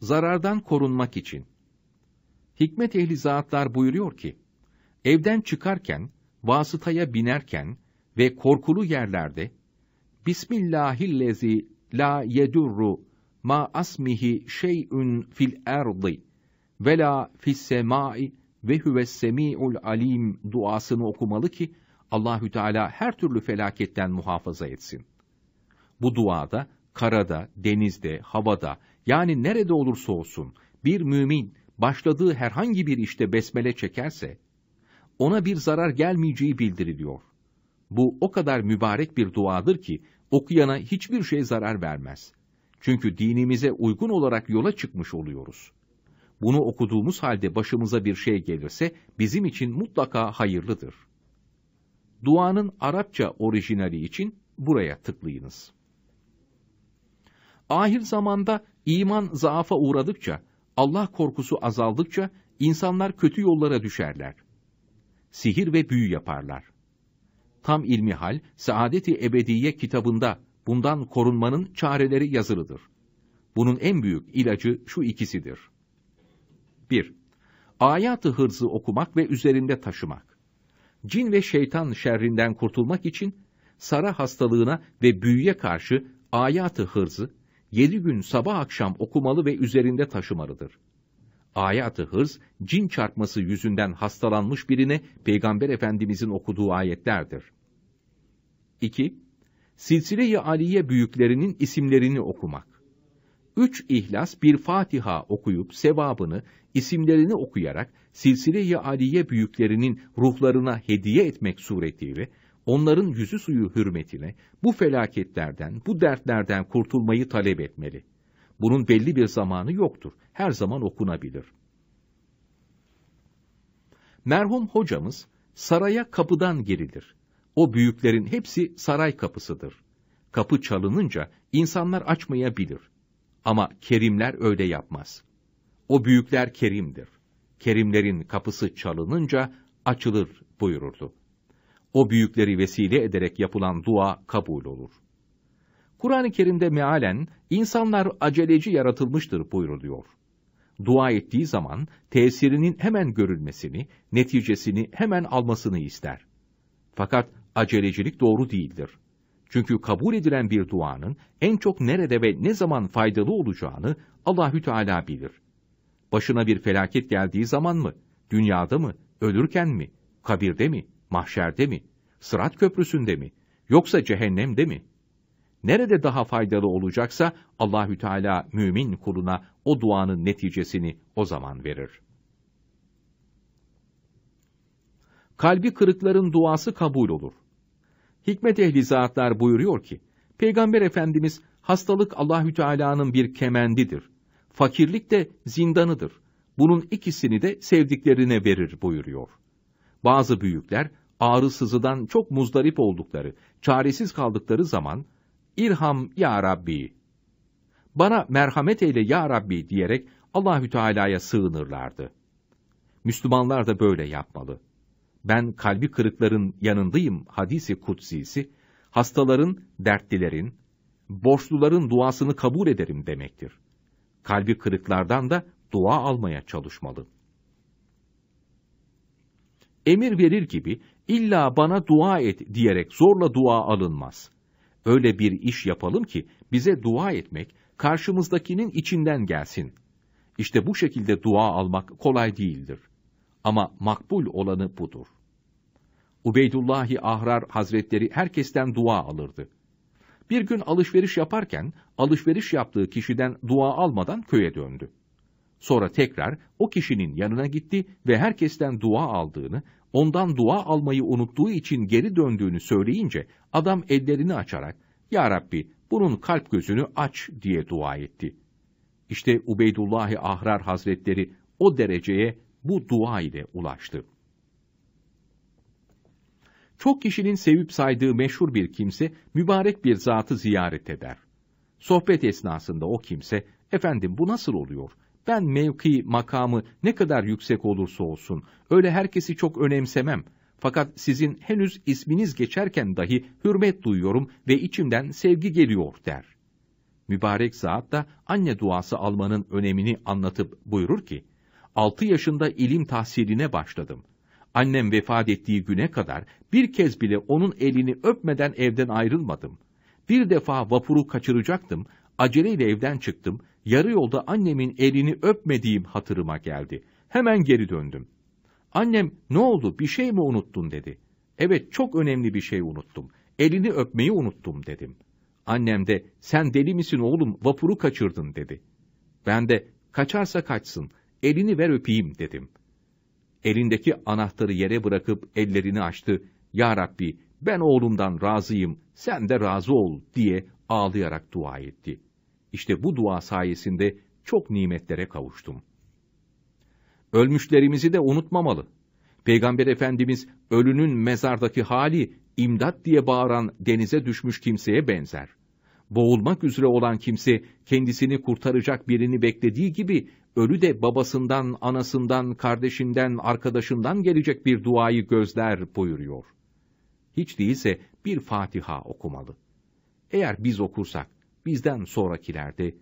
zarardan korunmak için. Hikmet ehli zatlar buyuruyor ki, evden çıkarken, vasıtaya binerken ve korkulu yerlerde, Bismillahillezi la yedurru ma asmihi şey'ün fil erdi ve la fis semai ve huves semiul alim duasını okumalı ki Allahü Teala her türlü felaketten muhafaza etsin. Bu duada karada, denizde, havada, yani nerede olursa olsun bir mümin başladığı herhangi bir işte besmele çekerse ona bir zarar gelmeyeceği bildiriliyor. Bu o kadar mübarek bir duadır ki okuyana hiçbir şey zarar vermez. Çünkü dinimize uygun olarak yola çıkmış oluyoruz. Bunu okuduğumuz halde başımıza bir şey gelirse bizim için mutlaka hayırlıdır. Duanın Arapça orijinali için buraya tıklayınız. Ahir zamanda iman zaafa uğradıkça, Allah korkusu azaldıkça insanlar kötü yollara düşerler. Sihir ve büyü yaparlar. Tam ilmi ilmihal, Saadeti Ebediye kitabında bundan korunmanın çareleri yazılıdır. Bunun en büyük ilacı şu ikisidir. 1. Ayat-ı hırzı okumak ve üzerinde taşımak. Cin ve şeytan şerrinden kurtulmak için, sara hastalığına ve büyüye karşı ayat-ı hırzı, yedi gün sabah akşam okumalı ve üzerinde taşımalıdır. Ayat-ı hırs, cin çarpması yüzünden hastalanmış birine Peygamber Efendimizin okuduğu ayetlerdir. 2. Silsile-i Aliye büyüklerinin isimlerini okumak. Üç ihlas bir Fatiha okuyup sevabını, isimlerini okuyarak silsile-i aliye büyüklerinin ruhlarına hediye etmek suretiyle onların yüzü suyu hürmetine bu felaketlerden, bu dertlerden kurtulmayı talep etmeli. Bunun belli bir zamanı yoktur. Her zaman okunabilir. Merhum hocamız saraya kapıdan girilir. O büyüklerin hepsi saray kapısıdır. Kapı çalınınca insanlar açmayabilir. Ama kerimler öyle yapmaz. O büyükler kerimdir. Kerimlerin kapısı çalınınca açılır buyururdu. O büyükleri vesile ederek yapılan dua kabul olur. Kur'an-ı Kerim'de mealen insanlar aceleci yaratılmıştır buyuruluyor. Dua ettiği zaman tesirinin hemen görülmesini, neticesini hemen almasını ister. Fakat acelecilik doğru değildir. Çünkü kabul edilen bir duanın en çok nerede ve ne zaman faydalı olacağını Allahü Teala bilir. Başına bir felaket geldiği zaman mı? Dünyada mı? Ölürken mi? Kabirde mi? Mahşerde mi? Sırat köprüsünde mi? Yoksa cehennemde mi? Nerede daha faydalı olacaksa Allahü Teala mümin kuluna o duanın neticesini o zaman verir. Kalbi kırıkların duası kabul olur. Hikmet ehli zatlar buyuruyor ki, Peygamber Efendimiz hastalık Allahü Teala'nın bir kemendidir. Fakirlik de zindanıdır. Bunun ikisini de sevdiklerine verir buyuruyor. Bazı büyükler ağrı sızıdan çok muzdarip oldukları, çaresiz kaldıkları zaman İrham ya Rabbi. Bana merhamet eyle ya Rabbi diyerek Allahü Teala'ya sığınırlardı. Müslümanlar da böyle yapmalı. Ben kalbi kırıkların yanındayım hadisi kutsisi, hastaların, dertlilerin, borçluların duasını kabul ederim demektir. Kalbi kırıklardan da dua almaya çalışmalı emir verir gibi illa bana dua et diyerek zorla dua alınmaz. Öyle bir iş yapalım ki bize dua etmek karşımızdakinin içinden gelsin. İşte bu şekilde dua almak kolay değildir. Ama makbul olanı budur. Ubeydullahi Ahrar Hazretleri herkesten dua alırdı. Bir gün alışveriş yaparken alışveriş yaptığı kişiden dua almadan köye döndü. Sonra tekrar o kişinin yanına gitti ve herkesten dua aldığını, ondan dua almayı unuttuğu için geri döndüğünü söyleyince adam ellerini açarak ''Ya Rabbi bunun kalp gözünü aç'' diye dua etti. İşte Ubeydullahi Ahrar Hazretleri o dereceye bu dua ile ulaştı. Çok kişinin sevip saydığı meşhur bir kimse mübarek bir zatı ziyaret eder. Sohbet esnasında o kimse, efendim bu nasıl oluyor?'' ben mevki, makamı ne kadar yüksek olursa olsun, öyle herkesi çok önemsemem. Fakat sizin henüz isminiz geçerken dahi hürmet duyuyorum ve içimden sevgi geliyor der. Mübarek zat da anne duası almanın önemini anlatıp buyurur ki, altı yaşında ilim tahsiline başladım. Annem vefat ettiği güne kadar bir kez bile onun elini öpmeden evden ayrılmadım. Bir defa vapuru kaçıracaktım, aceleyle evden çıktım, yarı yolda annemin elini öpmediğim hatırıma geldi. Hemen geri döndüm. Annem ne oldu bir şey mi unuttun dedi. Evet çok önemli bir şey unuttum. Elini öpmeyi unuttum dedim. Annem de sen deli misin oğlum vapuru kaçırdın dedi. Ben de kaçarsa kaçsın elini ver öpeyim dedim. Elindeki anahtarı yere bırakıp ellerini açtı. Ya Rabbi ben oğlumdan razıyım sen de razı ol diye ağlayarak dua etti. İşte bu dua sayesinde çok nimetlere kavuştum. Ölmüşlerimizi de unutmamalı. Peygamber Efendimiz ölünün mezardaki hali imdat diye bağıran denize düşmüş kimseye benzer. Boğulmak üzere olan kimse kendisini kurtaracak birini beklediği gibi ölü de babasından, anasından, kardeşinden, arkadaşından gelecek bir duayı gözler buyuruyor. Hiç değilse bir Fatiha okumalı. Eğer biz okursak bizden sonrakilerde